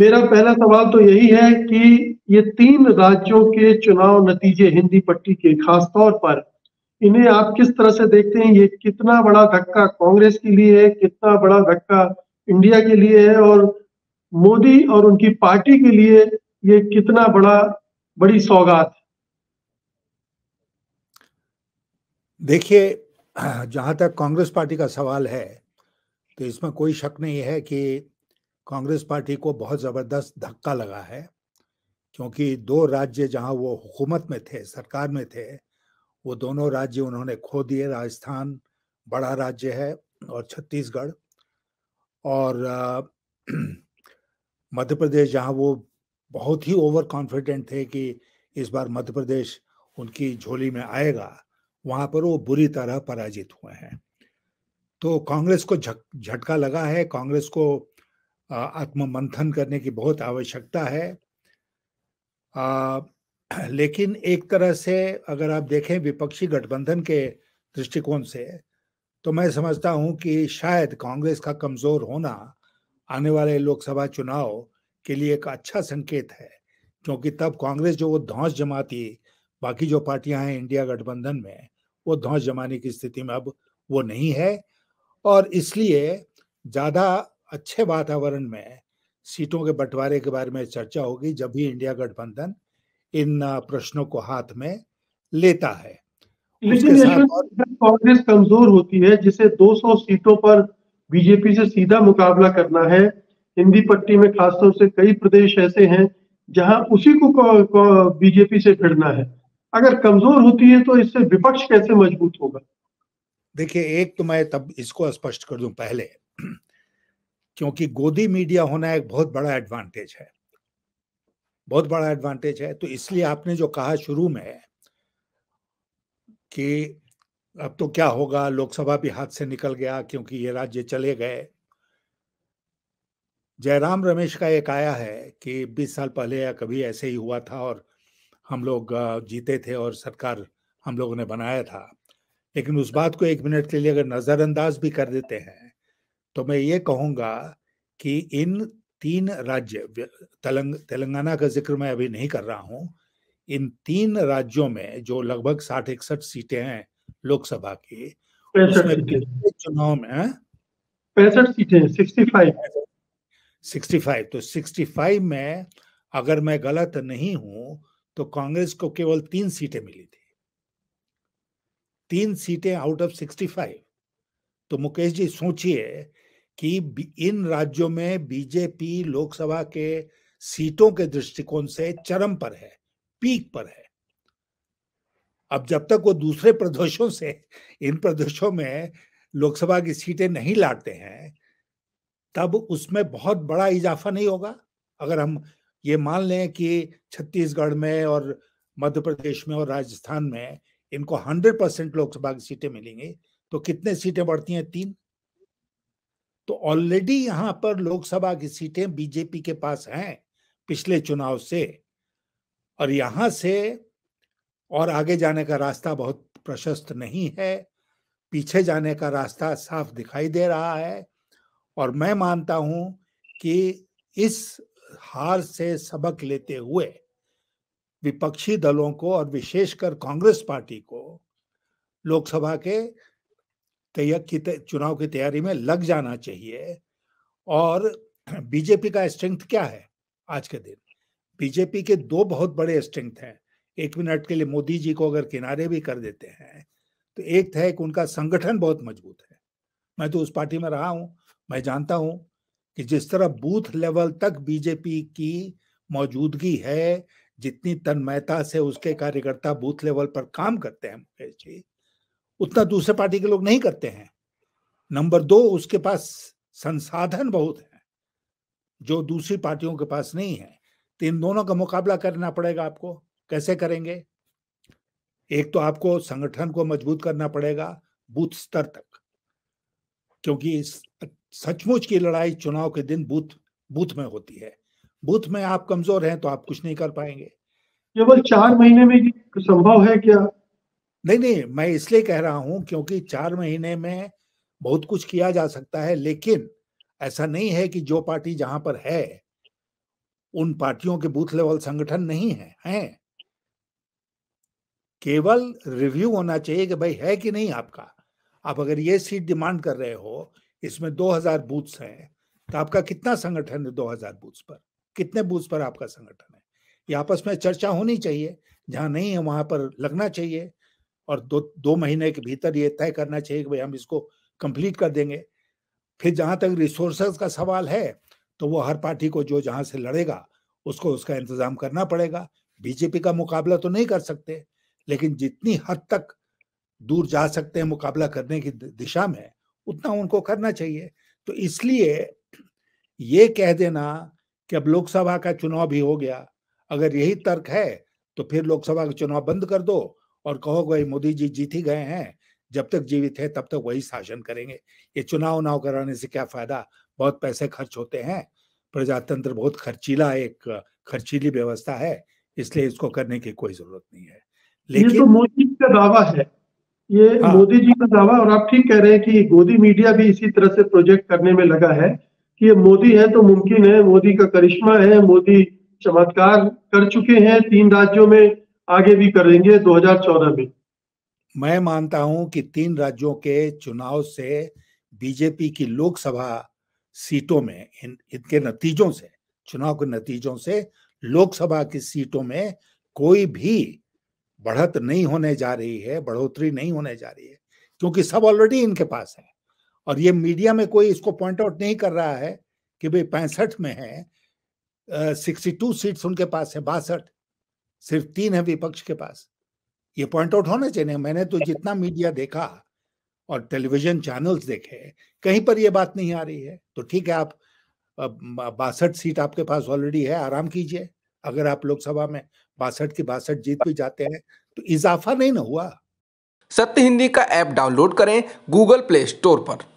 मेरा पहला सवाल तो यही है कि ये तीन राज्यों के चुनाव नतीजे हिंदी पट्टी के खास तौर पर इन्हें आप किस तरह से देखते हैं ये कितना बड़ा धक्का कांग्रेस के लिए है कितना बड़ा धक्का इंडिया के लिए है और मोदी और उनकी पार्टी के लिए ये कितना बड़ा बड़ी सौगात देखिए जहां तक कांग्रेस पार्टी का सवाल है तो इसमें कोई शक नहीं है कि कांग्रेस पार्टी को बहुत ज़बरदस्त धक्का लगा है क्योंकि दो राज्य जहां वो हुकूमत में थे सरकार में थे वो दोनों राज्य उन्होंने खो दिए राजस्थान बड़ा राज्य है और छत्तीसगढ़ और मध्य प्रदेश जहां वो बहुत ही ओवर कॉन्फिडेंट थे कि इस बार मध्य प्रदेश उनकी झोली में आएगा वहां पर वो बुरी तरह पराजित हुए हैं तो कांग्रेस को झटका लगा है कांग्रेस को आत्म मंथन करने की बहुत आवश्यकता है आ, लेकिन एक तरह से अगर आप देखें विपक्षी गठबंधन के दृष्टिकोण से तो मैं समझता हूं कि शायद कांग्रेस का कमजोर होना आने वाले लोकसभा चुनाव के लिए एक अच्छा संकेत है क्योंकि तब कांग्रेस जो वो धौस जमाती बाकी जो पार्टियां हैं इंडिया गठबंधन में वो धौस जमाने की स्थिति में अब वो नहीं है और इसलिए ज़्यादा अच्छे वातावरण में सीटों के बंटवारे के बारे में चर्चा होगी जब भी इंडिया गठबंधन इन प्रश्नों को हाथ में लेता है लेकिन कांग्रेस कमजोर होती है जिसे 200 सीटों पर बीजेपी से सीधा मुकाबला करना है हिंदी पट्टी में खासतौर से कई प्रदेश ऐसे हैं जहां उसी को, को बीजेपी से भिड़ना है अगर कमजोर होती है तो इससे विपक्ष कैसे मजबूत होगा देखिए एक तो मैं तब इसको स्पष्ट कर दूं पहले क्योंकि गोदी मीडिया होना एक बहुत बड़ा एडवांटेज है बहुत बड़ा एडवांटेज है तो इसलिए आपने जो कहा शुरू में कि अब तो क्या होगा लोकसभा भी हाथ से निकल गया क्योंकि ये राज्य चले गए जयराम रमेश का एक आया है कि 20 साल पहले या कभी ऐसे ही हुआ था और हम लोग जीते थे और सरकार हम लोगों ने बनाया था लेकिन उस बात को एक मिनट के लिए अगर नज़रअंदाज भी कर देते हैं तो मैं ये कहूंगा कि इन तीन राज्य तेलंग तेलंगाना का जिक्र मैं अभी नहीं कर रहा हूं इन तीन राज्यों में जो लगभग साठ इकसठ सीटें हैं लोकसभा की उसमें चुनाव में हाँ? पैंसठ सीटें सिक्सटी फाइव सिक्सटी फाइव तो सिक्सटी फाइव में अगर मैं गलत नहीं हूं तो कांग्रेस को केवल तीन सीटें मिली थी तीन सीटें आउट ऑफ सिक्सटी फाइव तो मुकेश जी सोचिए कि इन राज्यों में बीजेपी लोकसभा के सीटों के दृष्टिकोण से चरम पर है पीक पर है अब जब तक वो दूसरे प्रदेशों से इन प्रदेशों में लोकसभा की सीटें नहीं लाते हैं तब उसमें बहुत बड़ा इजाफा नहीं होगा अगर हम ये मान लें कि छत्तीसगढ़ में और मध्य प्रदेश में और राजस्थान में इनको हंड्रेड परसेंट लोकसभा की सीटें मिलेंगी तो कितने सीटें बढ़ती हैं तीन तो ऑलरेडी यहां पर लोकसभा की सीटें बीजेपी के पास हैं पिछले चुनाव से और यहां से और आगे जाने का रास्ता बहुत प्रशस्त नहीं है पीछे जाने का रास्ता साफ दिखाई दे रहा है और मैं मानता हूं कि इस हार से सबक लेते हुए विपक्षी दलों को और विशेषकर कांग्रेस पार्टी को लोकसभा के तैयार की चुनाव की तैयारी में लग जाना चाहिए और बीजेपी का स्ट्रेंथ क्या है आज के दिन बीजेपी के दो बहुत बड़े स्ट्रेंथ हैं एक मिनट के लिए मोदी जी को अगर किनारे भी कर देते हैं तो एक था कि उनका संगठन बहुत मजबूत है मैं तो उस पार्टी में रहा हूं मैं जानता हूं कि जिस तरह बूथ लेवल तक बीजेपी की मौजूदगी है जितनी तन्मयता से उसके कार्यकर्ता बूथ लेवल पर काम करते हैं मुकेश जी उतना दूसरे पार्टी के लोग नहीं करते हैं नंबर दो उसके पास संसाधन बहुत है जो दूसरी पार्टियों के पास नहीं है तो इन दोनों का मुकाबला करना पड़ेगा आपको कैसे करेंगे एक तो आपको संगठन को मजबूत करना पड़ेगा बूथ स्तर तक क्योंकि सचमुच की लड़ाई चुनाव के दिन बूथ बूथ में होती है बूथ में आप कमजोर हैं तो आप कुछ नहीं कर पाएंगे केवल चार महीने में संभव है क्या नहीं नहीं मैं इसलिए कह रहा हूं क्योंकि चार महीने में बहुत कुछ किया जा सकता है लेकिन ऐसा नहीं है कि जो पार्टी जहां पर है उन पार्टियों के बूथ लेवल संगठन नहीं है हैं केवल रिव्यू होना चाहिए कि भाई है कि नहीं आपका आप अगर ये सीट डिमांड कर रहे हो इसमें 2000 बूथ्स हैं तो आपका कितना संगठन है 2000 बूथ्स पर कितने बूथ्स पर आपका संगठन है ये आपस में चर्चा होनी चाहिए जहां नहीं है वहां पर लगना चाहिए और दो दो महीने के भीतर ये तय करना चाहिए कि भाई हम इसको कंप्लीट कर देंगे फिर जहां तक रिसोर्सेज का सवाल है तो वो हर पार्टी को जो जहां से लड़ेगा उसको उसका इंतजाम करना पड़ेगा बीजेपी का मुकाबला तो नहीं कर सकते लेकिन जितनी हद तक दूर जा सकते हैं मुकाबला करने की दिशा में उतना उनको करना चाहिए तो इसलिए ये कह देना कि अब लोकसभा का चुनाव भी हो गया अगर यही तर्क है तो फिर लोकसभा का चुनाव बंद कर दो और कहो भाई मोदी जी जीत ही गए हैं जब तक जीवित है तब तक वही शासन करेंगे ये चुनाव उनाव कराने से क्या फायदा बहुत पैसे खर्च होते हैं प्रजातंत्र बहुत खर्चीला एक खर्चीली व्यवस्था है इसलिए इसको करने की कोई जरूरत नहीं है तो लेकिन तो मोदी जी का दावा है ये हाँ, मोदी जी का दावा और आप ठीक कह रहे हैं कि गोदी मीडिया भी इसी तरह से प्रोजेक्ट करने में लगा है कि ये मोदी है तो मुमकिन है मोदी का करिश्मा है मोदी चमत्कार कर चुके हैं तीन राज्यों में आगे भी करेंगे 2014 में मैं मानता हूं कि तीन राज्यों के चुनाव से बीजेपी की लोकसभा सीटों में इन इनके नतीजों से चुनाव के नतीजों से लोकसभा की सीटों में कोई भी बढ़त नहीं होने जा रही है बढ़ोतरी नहीं होने जा रही है क्योंकि सब ऑलरेडी इनके पास है और ये मीडिया में कोई इसको पॉइंट आउट नहीं कर रहा है कि भाई पैंसठ में है सिक्सटी टू सीट्स उनके पास है बासठ सिर्फ तीन है विपक्ष के पास ये पॉइंट आउट होना चाहिए मैंने तो जितना मीडिया देखा और टेलीविजन चैनल्स देखे कहीं पर यह बात नहीं आ रही है तो ठीक है आप बासठ सीट आपके पास ऑलरेडी है आराम कीजिए अगर आप लोकसभा में बासठ की बासठ जीत भी जाते हैं तो इजाफा नहीं ना हुआ सत्य हिंदी का ऐप डाउनलोड करें गूगल प्ले स्टोर पर